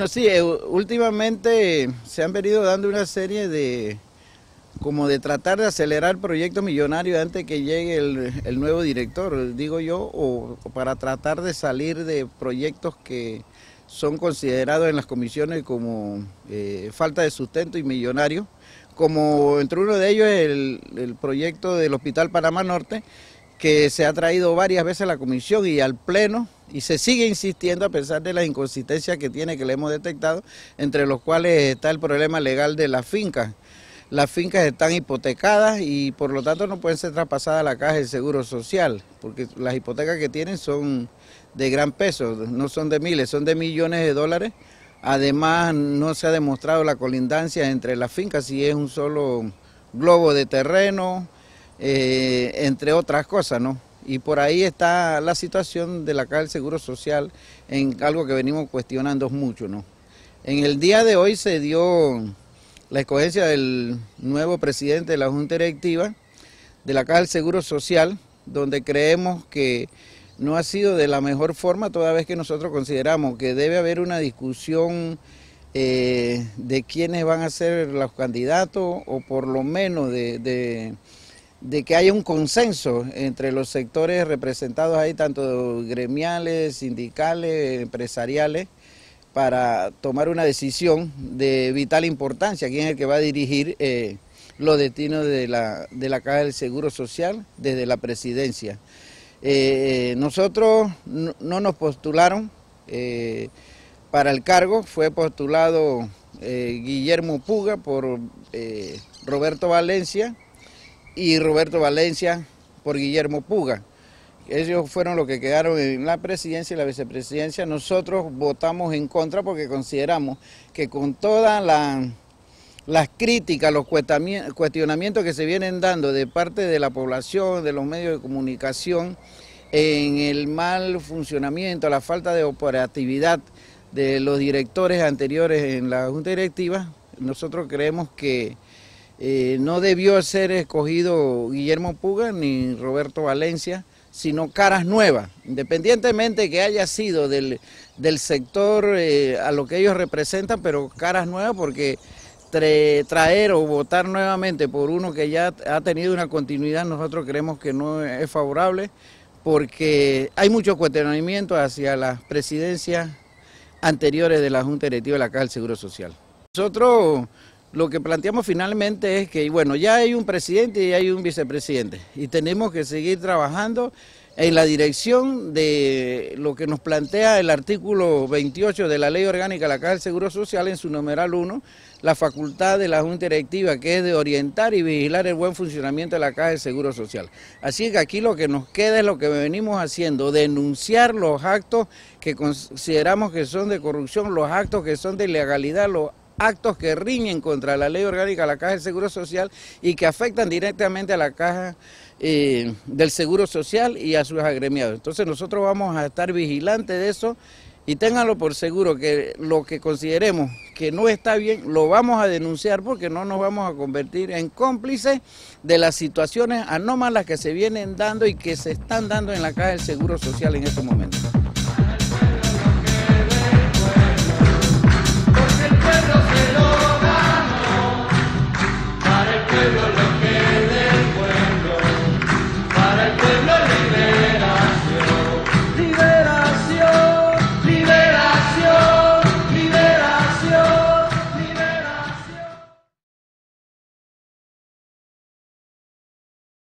Bueno, sí, eh, últimamente se han venido dando una serie de, como de tratar de acelerar proyectos millonarios antes que llegue el, nuevo director, digo yo, o, para tratar de salir de proyectos que son considerados en las comisiones como eh, falta de sustento y millonario, como entre uno de ellos el proyecto del Hospital Panamá Norte, que se ha traído varias veces a la comisión y al Pleno, y se sigue insistiendo a pesar de las inconsistencias que tiene que le hemos detectado, entre los cuales está el problema legal de las fincas. Las fincas están hipotecadas y por lo tanto no pueden ser traspasadas a la caja de seguro social, porque las hipotecas que tienen son de gran peso, no son de miles, son de millones de dólares. Además, no se ha demostrado la colindancia entre las fincas, si es un solo globo de terreno, eh, entre otras cosas, ¿no? Y por ahí está la situación de la Caja del Seguro Social en algo que venimos cuestionando mucho, ¿no? En el día de hoy se dio la escogencia del nuevo presidente de la Junta Directiva de la Caja del Seguro Social, donde creemos que no ha sido de la mejor forma, toda vez que nosotros consideramos que debe haber una discusión eh, de quiénes van a ser los candidatos o por lo menos de de que haya un consenso entre los sectores representados ahí, tanto gremiales, sindicales, empresariales, para tomar una decisión de vital importancia, quién es el que va a dirigir eh, los destinos de la, de la Caja del Seguro Social desde la presidencia. Eh, eh, nosotros no, nos postularon para el cargo, fue postulado Guillermo Puga por Roberto Valencia, y Roberto Valencia por Guillermo Puga. Ellos fueron los que quedaron en la presidencia y la vicepresidencia. Nosotros votamos en contra porque consideramos que con todas la, las críticas, los cuestionamientos que se vienen dando de parte de la población, de los medios de comunicación, en el mal funcionamiento, la falta de operatividad de los directores anteriores en la Junta Directiva, nosotros creemos que eh, no debió ser escogido Guillermo Puga ni Roberto Valencia, sino caras nuevas, independientemente que haya sido del, sector eh, a lo que ellos representan, pero caras nuevas porque traer o votar nuevamente por uno que ya ha tenido una continuidad, nosotros creemos que no es favorable, porque hay mucho cuestionamiento hacia las presidencias anteriores de la Junta Directiva de la Caja del Seguro Social. Nosotros lo que planteamos finalmente es que, bueno, ya hay un presidente y hay un vicepresidente y tenemos que seguir trabajando en la dirección de lo que nos plantea el artículo 28 de la Ley Orgánica de la Caja del Seguro Social en su numeral 1, la facultad de la Junta Directiva que es de orientar y vigilar el buen funcionamiento de la Caja del Seguro Social. Así que aquí lo que nos queda es lo que venimos haciendo, denunciar los actos que consideramos que son de corrupción, los actos que son de ilegalidad, los actos que riñen contra la ley orgánica de la Caja del Seguro Social y que afectan directamente a la Caja eh, del Seguro Social y a sus agremiados. Entonces nosotros vamos a estar vigilantes de eso y ténganlo por seguro que lo que consideremos que no está bien lo vamos a denunciar porque no nos vamos a convertir en cómplices de las situaciones anómalas que se vienen dando y que se están dando en la Caja del Seguro Social en estos momentos.